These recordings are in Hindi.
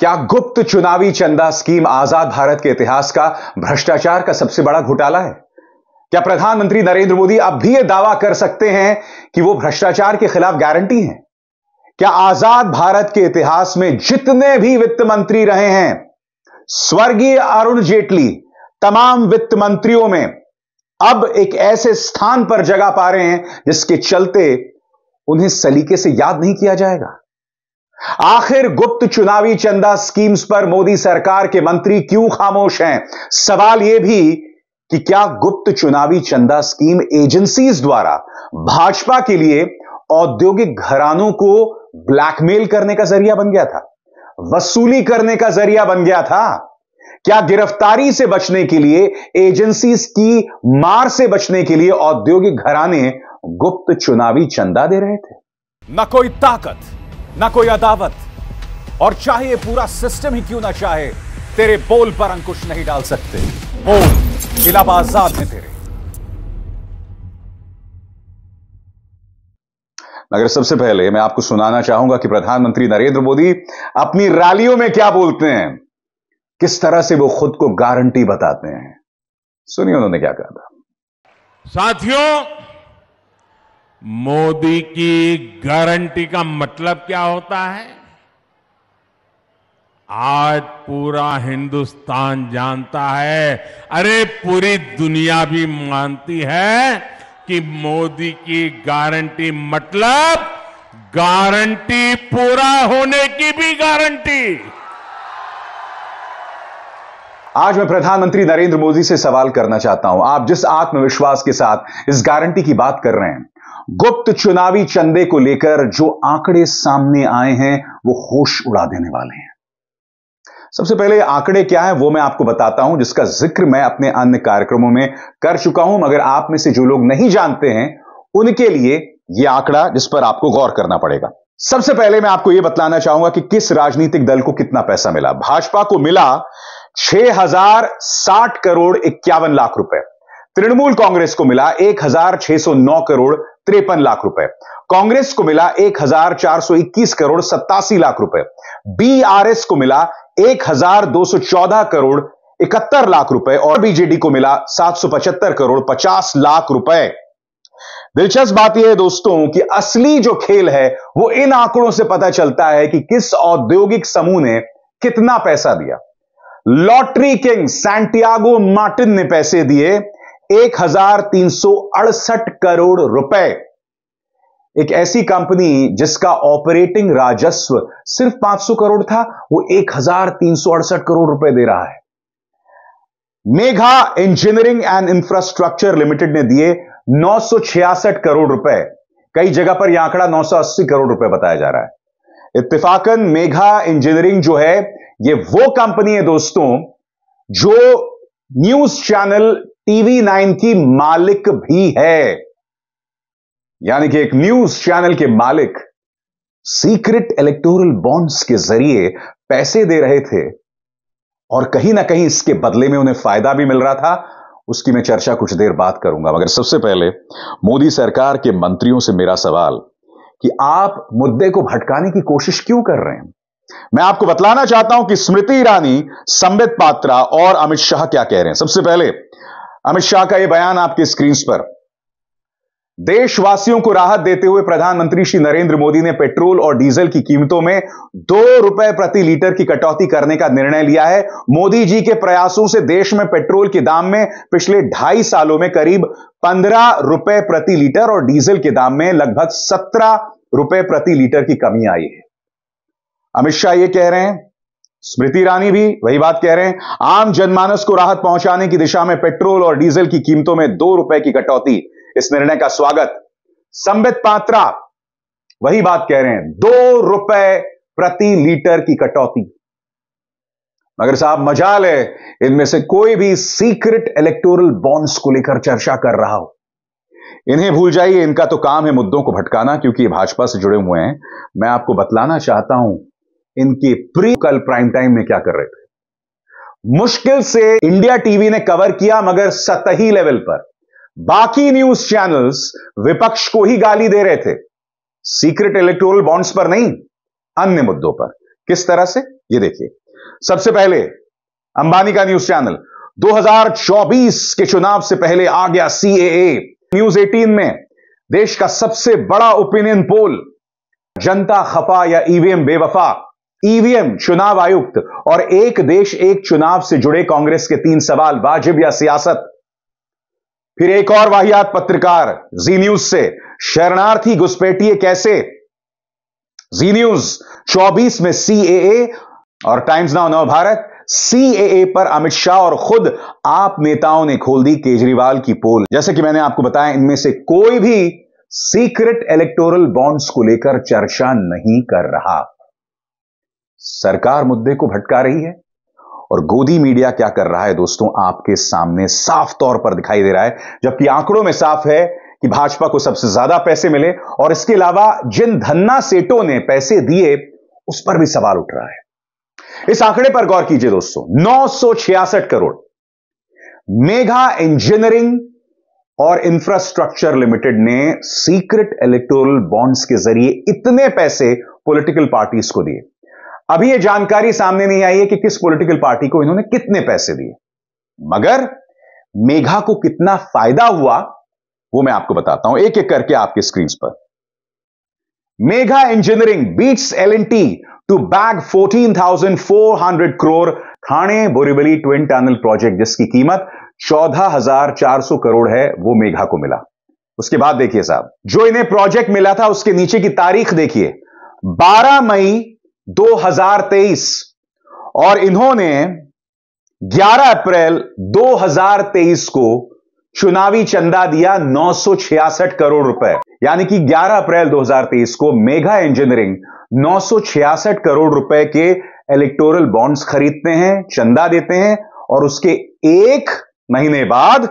क्या गुप्त चुनावी चंदा स्कीम आजाद भारत के इतिहास का भ्रष्टाचार का सबसे बड़ा घोटाला है क्या प्रधानमंत्री नरेंद्र मोदी अब भी यह दावा कर सकते हैं कि वो भ्रष्टाचार के खिलाफ गारंटी हैं क्या आजाद भारत के इतिहास में जितने भी वित्त मंत्री रहे हैं स्वर्गीय अरुण जेटली तमाम वित्त मंत्रियों में अब एक ऐसे स्थान पर जगह पा रहे हैं जिसके चलते उन्हें सलीके से याद नहीं किया जाएगा आखिर गुप्त चुनावी चंदा स्कीम्स पर मोदी सरकार के मंत्री क्यों खामोश हैं सवाल यह भी कि क्या गुप्त चुनावी चंदा स्कीम एजेंसीज द्वारा भाजपा के लिए औद्योगिक घरानों को ब्लैकमेल करने का जरिया बन गया था वसूली करने का जरिया बन गया था क्या गिरफ्तारी से बचने के लिए एजेंसीज की मार से बचने के लिए औद्योगिक घराने गुप्त चुनावी चंदा दे रहे थे न कोई ताकत ना कोई अदावत और चाहे पूरा सिस्टम ही क्यों ना चाहे तेरे बोल पर अंकुश नहीं डाल सकते बोल इलाहाबाद आजाद में तेरे मगर सबसे पहले मैं आपको सुनाना चाहूंगा कि प्रधानमंत्री नरेंद्र मोदी अपनी रैलियों में क्या बोलते हैं किस तरह से वो खुद को गारंटी बताते हैं सुनिए उन्होंने क्या कहा था साथियों मोदी की गारंटी का मतलब क्या होता है आज पूरा हिंदुस्तान जानता है अरे पूरी दुनिया भी मानती है कि मोदी की गारंटी मतलब गारंटी पूरा होने की भी गारंटी आज मैं प्रधानमंत्री नरेंद्र मोदी से सवाल करना चाहता हूं आप जिस आत्मविश्वास के साथ इस गारंटी की बात कर रहे हैं गुप्त चुनावी चंदे को लेकर जो आंकड़े सामने आए हैं वो होश उड़ा देने वाले हैं सबसे पहले आंकड़े क्या है वो मैं आपको बताता हूं जिसका जिक्र मैं अपने अन्य कार्यक्रमों में कर चुका हूं मगर आप में से जो लोग नहीं जानते हैं उनके लिए यह आंकड़ा जिस पर आपको गौर करना पड़ेगा सबसे पहले मैं आपको यह बतलाना चाहूंगा कि किस राजनीतिक दल को कितना पैसा मिला भाजपा को मिला छह हजार साठ करोड़ इक्यावन लाख रुपए तृणमूल कांग्रेस को मिला एक हजार छह सौ नौ करोड़ तिरपन लाख रुपए कांग्रेस को मिला 1421 करोड़ सत्तासी लाख रुपए बीआरएस को मिला 1214 करोड़ इकहत्तर लाख रुपए और बीजेडी को मिला 775 करोड़ 50 लाख रुपए दिलचस्प बात यह है दोस्तों कि असली जो खेल है वो इन आंकड़ों से पता चलता है कि किस औद्योगिक समूह ने कितना पैसा दिया लॉटरी किंग सैंटियागो मार्टिन ने पैसे दिए एक हजार तीन सौ अड़सठ करोड़ रुपए एक ऐसी कंपनी जिसका ऑपरेटिंग राजस्व सिर्फ 500 करोड़ था वो एक हजार तीन सौ अड़सठ करोड़ रुपए दे रहा है Megha engineering and infrastructure limited ने दिए नौ करोड़ रुपए कई जगह पर यह आंकड़ा 980 करोड़ रुपए बताया जा रहा है इतफाकन मेघा इंजीनियरिंग जो है ये वो कंपनी है दोस्तों जो न्यूज चैनल टीवी नाइन की मालिक भी है यानी कि एक न्यूज चैनल के मालिक सीक्रेट इलेक्टोरल बॉन्ड्स के जरिए पैसे दे रहे थे और कहीं ना कहीं इसके बदले में उन्हें फायदा भी मिल रहा था उसकी मैं चर्चा कुछ देर बाद करूंगा मगर सबसे पहले मोदी सरकार के मंत्रियों से मेरा सवाल कि आप मुद्दे को भटकाने की कोशिश क्यों कर रहे हैं मैं आपको बतलाना चाहता हूं कि स्मृति ईरानी संबित पात्रा और अमित शाह क्या कह रहे हैं सबसे पहले अमित शाह का यह बयान आपके स्क्रीन पर देशवासियों को राहत देते हुए प्रधानमंत्री श्री नरेंद्र मोदी ने पेट्रोल और डीजल की कीमतों में दो रुपए प्रति लीटर की कटौती करने का निर्णय लिया है मोदी जी के प्रयासों से देश में पेट्रोल के दाम में पिछले ढाई सालों में करीब पंद्रह रुपए प्रति लीटर और डीजल के दाम में लगभग सत्रह रुपए प्रति लीटर की कमी आई है अमित शाह ये कह रहे हैं स्मृति ईरानी भी वही बात कह रहे हैं आम जनमानस को राहत पहुंचाने की दिशा में पेट्रोल और डीजल की कीमतों में दो रुपए की कटौती इस निर्णय का स्वागत संबित पात्रा वही बात कह रहे हैं दो रुपए प्रति लीटर की कटौती मगर साहब मजाल है इनमें से कोई भी सीक्रेट इलेक्टोरल बॉन्ड्स को लेकर चर्चा कर रहा हो इन्हें भूल जाइए इनका तो काम है मुद्दों को भटकाना क्योंकि भाजपा से जुड़े हुए हैं मैं आपको बतलाना चाहता हूं इनकी प्री कल प्राइम टाइम में क्या कर रहे थे मुश्किल से इंडिया टीवी ने कवर किया मगर सतही लेवल पर बाकी न्यूज चैनल्स विपक्ष को ही गाली दे रहे थे सीक्रेट इलेक्टोरल बॉन्ड्स पर नहीं अन्य मुद्दों पर किस तरह से ये देखिए सबसे पहले अंबानी का न्यूज चैनल 2024 के चुनाव से पहले आ गया सीएए न्यूज 18 में देश का सबसे बड़ा ओपिनियन पोल जनता खफा या ईवीएम e बेवफा ईवीएम e चुनाव आयुक्त और एक देश एक चुनाव से जुड़े कांग्रेस के तीन सवाल वाजिब या सियासत फिर एक और वाहियात पत्रकार जी न्यूज से शरणार्थी घुसपैठिए कैसे जी न्यूज चौबीस में सीएए और टाइम्स नाउ नव भारत सीएए पर अमित शाह और खुद आप नेताओं ने खोल दी केजरीवाल की पोल जैसे कि मैंने आपको बताया इनमें से कोई भी सीक्रेट इलेक्टोरल बॉन्ड्स को लेकर चर्चा नहीं कर रहा सरकार मुद्दे को भटका रही है और गोदी मीडिया क्या कर रहा है दोस्तों आपके सामने साफ तौर पर दिखाई दे रहा है जबकि आंकड़ों में साफ है कि भाजपा को सबसे ज्यादा पैसे मिले और इसके अलावा जिन धन्ना सेटों ने पैसे दिए उस पर भी सवाल उठ रहा है इस आंकड़े पर गौर कीजिए दोस्तों नौ करोड़ मेघा इंजीनियरिंग और इंफ्रास्ट्रक्चर लिमिटेड ने सीक्रेट इलेक्टोरल बॉन्ड्स के जरिए इतने पैसे पॉलिटिकल पार्टीज को दिए अभी यह जानकारी सामने नहीं आई है कि किस पॉलिटिकल पार्टी को इन्होंने कितने पैसे दिए मगर मेघा को कितना फायदा हुआ वो मैं आपको बताता हूं एक एक करके आपके स्क्रीन पर Megha engineering beats L N T to bag fourteen thousand four hundred crore Thane Borivali twin tunnel project जिसकी कीमत चौदह हजार चार सौ करोड़ है वो मेघा को मिला उसके बाद देखिए साहब जो इन्हें प्रोजेक्ट मिला था उसके नीचे की तारीख देखिए 12 मई 2023 और इन्होंने 11 अप्रैल 2023 को चुनावी चंदा दिया 966 करोड़ रुपए यानी कि 11 अप्रैल 2023 को मेगा इंजीनियरिंग 966 करोड़ रुपए के इलेक्टोरल बॉन्ड्स खरीदते हैं चंदा देते हैं और उसके एक महीने बाद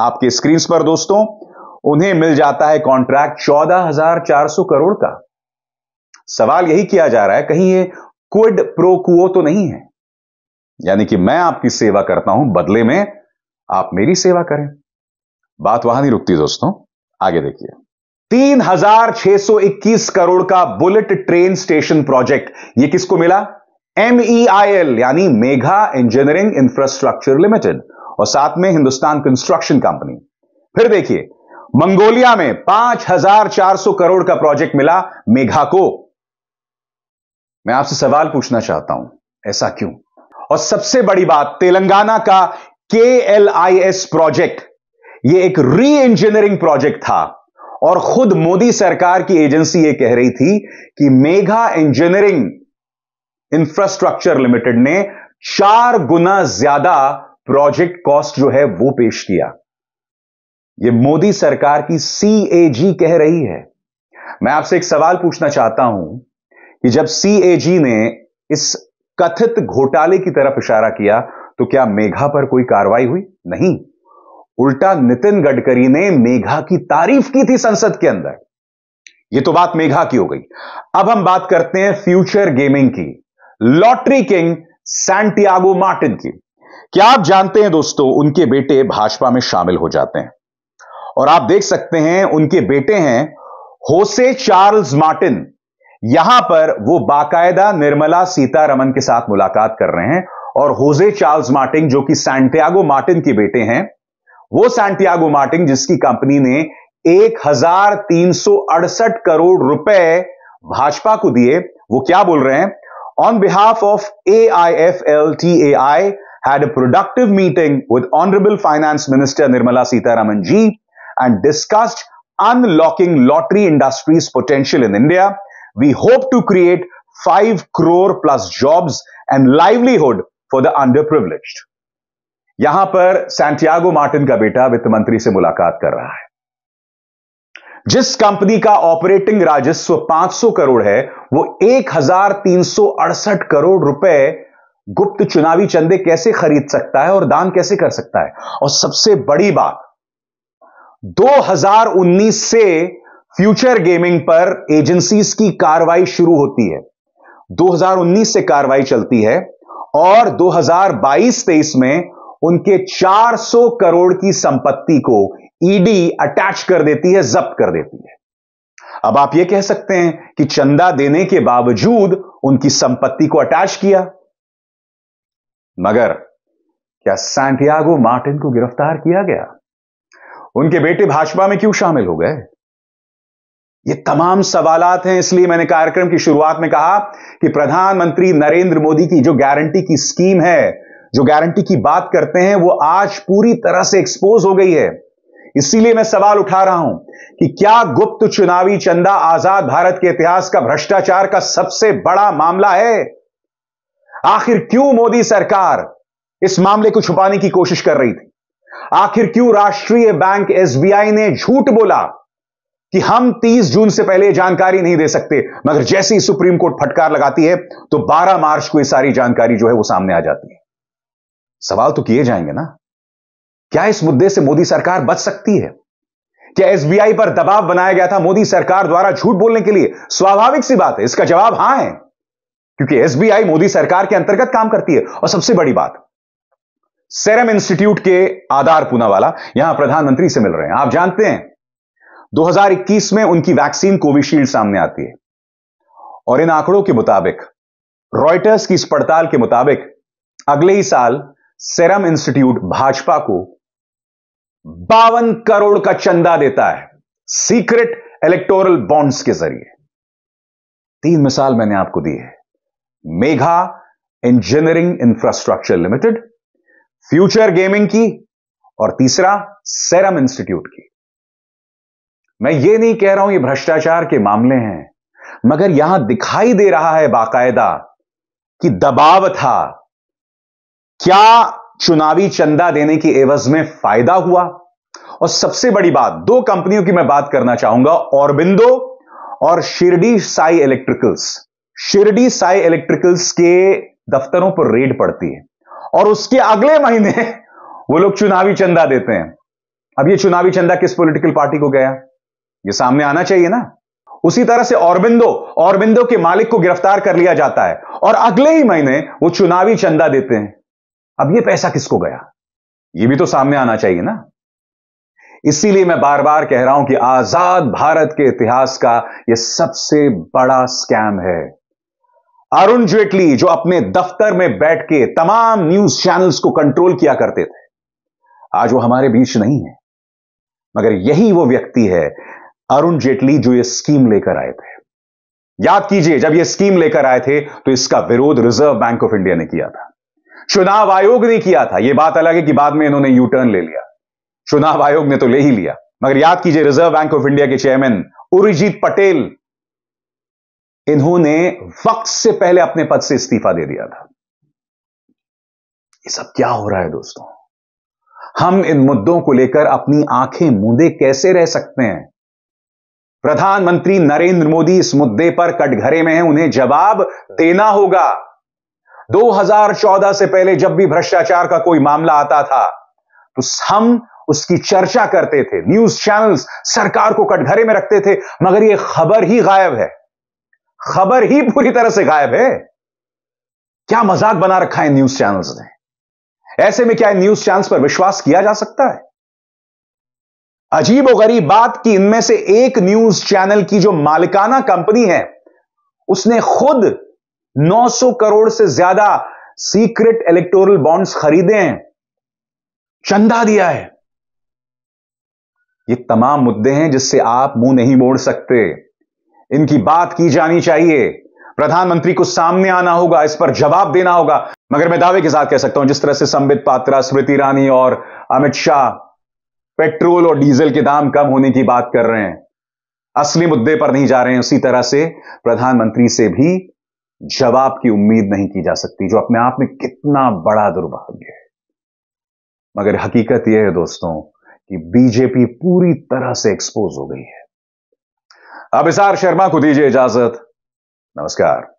आपके स्क्रीन पर दोस्तों उन्हें मिल जाता है कॉन्ट्रैक्ट 14,400 करोड़ का सवाल यही किया जा रहा है कहीं ये क्विड प्रो कुओ तो नहीं है यानी कि मैं आपकी सेवा करता हूं बदले में आप मेरी सेवा करें बात वहां नहीं रुकती दोस्तों आगे देखिए 3621 करोड़ का बुलेट ट्रेन स्टेशन प्रोजेक्ट ये किसको मिला एमईआईएल e यानी मेघा इंजीनियरिंग इंफ्रास्ट्रक्चर लिमिटेड और साथ में हिंदुस्तान कंस्ट्रक्शन कंपनी फिर देखिए मंगोलिया में 5400 करोड़ का प्रोजेक्ट मिला मेघा को मैं आपसे सवाल पूछना चाहता हूं ऐसा क्यों और सबसे बड़ी बात तेलंगाना का के एल आई एस प्रोजेक्ट ये एक री इंजीनियरिंग प्रोजेक्ट था और खुद मोदी सरकार की एजेंसी ये कह रही थी कि मेघा इंजीनियरिंग इंफ्रास्ट्रक्चर लिमिटेड ने चार गुना ज्यादा प्रोजेक्ट कॉस्ट जो है वो पेश किया ये मोदी सरकार की जी कह रही है मैं आपसे एक सवाल पूछना चाहता हूं कि जब सीएजी ने इस कथित घोटाले की तरफ इशारा किया तो क्या मेघा पर कोई कार्रवाई हुई नहीं उल्टा नितिन गडकरी ने मेघा की तारीफ की थी संसद के अंदर यह तो बात मेघा की हो गई अब हम बात करते हैं फ्यूचर गेमिंग की लॉटरी किंग सैंटियागो मार्टिन की क्या आप जानते हैं दोस्तों उनके बेटे भाजपा में शामिल हो जाते हैं और आप देख सकते हैं उनके बेटे हैं होसे चार्ल्स मार्टिन यहां पर वो बाकायदा निर्मला सीतारमन के साथ मुलाकात कर रहे हैं और होजे चार्ल्स मार्टिन जो कि सैंटियागो मार्टिन के बेटे हैं वो सैंटियागो मार्टिन जिसकी कंपनी ने एक करोड़ रुपए भाजपा को दिए वो क्या बोल रहे हैं on behalf of A I F L T A I had a productive meeting with honourable finance minister Nirmala Sitharaman ji and discussed unlocking lottery industries potential in India we hope to create 5 crore plus jobs and livelihood for the underprivileged. यहां पर सैंटियागो मार्टिन का बेटा वित्त मंत्री से मुलाकात कर रहा है जिस कंपनी का ऑपरेटिंग राजस्व 500 करोड़ है वो एक करोड़ रुपए गुप्त चुनावी चंदे कैसे खरीद सकता है और दान कैसे कर सकता है और सबसे बड़ी बात 2019 से फ्यूचर गेमिंग पर एजेंसीज की कार्रवाई शुरू होती है 2019 से कार्रवाई चलती है और 2022-23 में उनके 400 करोड़ की संपत्ति को ईडी अटैच कर देती है जब्त कर देती है अब आप यह कह सकते हैं कि चंदा देने के बावजूद उनकी संपत्ति को अटैच किया मगर क्या सैंटियागो मार्टिन को गिरफ्तार किया गया उनके बेटे भाजपा में क्यों शामिल हो गए ये तमाम सवालत हैं इसलिए मैंने कार्यक्रम की शुरुआत में कहा कि प्रधानमंत्री नरेंद्र मोदी की जो गारंटी की स्कीम है जो गारंटी की बात करते हैं वो आज पूरी तरह से एक्सपोज हो गई है इसीलिए मैं सवाल उठा रहा हूं कि क्या गुप्त चुनावी चंदा आजाद भारत के इतिहास का भ्रष्टाचार का सबसे बड़ा मामला है आखिर क्यों मोदी सरकार इस मामले को छुपाने की कोशिश कर रही थी आखिर क्यों राष्ट्रीय बैंक एसबीआई ने झूठ बोला कि हम 30 जून से पहले जानकारी नहीं दे सकते मगर जैसे ही सुप्रीम कोर्ट फटकार लगाती है तो 12 मार्च को ये सारी जानकारी जो है वो सामने आ जाती है सवाल तो किए जाएंगे ना क्या इस मुद्दे से मोदी सरकार बच सकती है क्या एसबीआई पर दबाव बनाया गया था मोदी सरकार द्वारा झूठ बोलने के लिए स्वाभाविक सी बात है इसका जवाब हां है क्योंकि एसबीआई मोदी सरकार के अंतर्गत काम करती है और सबसे बड़ी बात सेरम इंस्टीट्यूट के आधार पूनावाला यहां प्रधानमंत्री से मिल रहे हैं आप जानते हैं 2021 में उनकी वैक्सीन कोविशील्ड सामने आती है और इन आंकड़ों के मुताबिक रॉयटर्स की इस पड़ताल के मुताबिक अगले ही साल सेरम इंस्टीट्यूट भाजपा को बावन करोड़ का चंदा देता है सीक्रेट इलेक्टोरल बॉन्ड्स के जरिए तीन मिसाल मैंने आपको दी है Megha engineering infrastructure limited future gaming की और तीसरा सेरम इंस्टीट्यूट की मैं ये नहीं कह रहा हूं ये भ्रष्टाचार के मामले हैं मगर यहां दिखाई दे रहा है बाकायदा कि दबाव था क्या चुनावी चंदा देने की एवज में फायदा हुआ और सबसे बड़ी बात दो कंपनियों की मैं बात करना चाहूंगा औरबिंदो और शिरडी साई इलेक्ट्रिकल्स शिरडी साई इलेक्ट्रिकल्स के दफ्तरों पर रेड पड़ती है और उसके अगले महीने वो लोग चुनावी चंदा देते हैं अब ये चुनावी चंदा किस पॉलिटिकल पार्टी को गया ये सामने आना चाहिए ना उसी तरह से औरबिंदो औरबिंदो के मालिक को गिरफ्तार कर लिया जाता है और अगले ही महीने वो चुनावी चंदा देते हैं अब ये पैसा किसको गया ये भी तो सामने आना चाहिए ना इसीलिए मैं बार बार कह रहा हूं कि आजाद भारत के इतिहास का यह सबसे बड़ा स्कैम है अरुण जेटली जो अपने दफ्तर में बैठ के तमाम न्यूज चैनल्स को कंट्रोल किया करते थे आज वो हमारे बीच नहीं है मगर यही वो व्यक्ति है अरुण जेटली जो ये स्कीम लेकर आए थे याद कीजिए जब ये स्कीम लेकर आए थे तो इसका विरोध रिजर्व बैंक ऑफ इंडिया ने किया था चुनाव आयोग ने किया था यह बात अलग है कि बाद में इन्होंने यू टर्न ले लिया चुनाव आयोग ने तो ले ही लिया मगर याद कीजिए रिजर्व बैंक ऑफ इंडिया के चेयरमैन उर्जीत पटेल इन्होंने वक्त से पहले अपने पद से इस्तीफा दे दिया था ये सब क्या हो रहा है दोस्तों हम इन मुद्दों को लेकर अपनी आंखें मूंदे कैसे रह सकते हैं प्रधानमंत्री नरेंद्र मोदी इस मुद्दे पर कटघरे में हैं उन्हें जवाब देना होगा 2014 से पहले जब भी भ्रष्टाचार का कोई मामला आता था तो हम उसकी चर्चा करते थे न्यूज चैनल्स सरकार को कटघरे में रखते थे मगर यह खबर ही गायब है खबर ही पूरी तरह से गायब है क्या मजाक बना रखा है न्यूज चैनल्स ने ऐसे में क्या न्यूज चैनल्स पर विश्वास किया जा सकता है अजीब और गरीब बात कि इनमें से एक न्यूज चैनल की जो मालिकाना कंपनी है उसने खुद 900 करोड़ से ज्यादा सीक्रेट इलेक्टोरल बॉन्ड्स खरीदे हैं चंदा दिया है ये तमाम मुद्दे हैं जिससे आप मुंह नहीं मोड़ सकते इनकी बात की जानी चाहिए प्रधानमंत्री को सामने आना होगा इस पर जवाब देना होगा मगर मैं दावे के साथ कह सकता हूं जिस तरह से संबित पात्रा स्मृति ईरानी और अमित शाह पेट्रोल और डीजल के दाम कम होने की बात कर रहे हैं असली मुद्दे पर नहीं जा रहे हैं उसी तरह से प्रधानमंत्री से भी जवाब की उम्मीद नहीं की जा सकती जो अपने आप में कितना बड़ा दुर्भाग्य है मगर हकीकत यह है दोस्तों कि बीजेपी पूरी तरह से एक्सपोज हो गई है अब इसार शर्मा को दीजिए इजाजत नमस्कार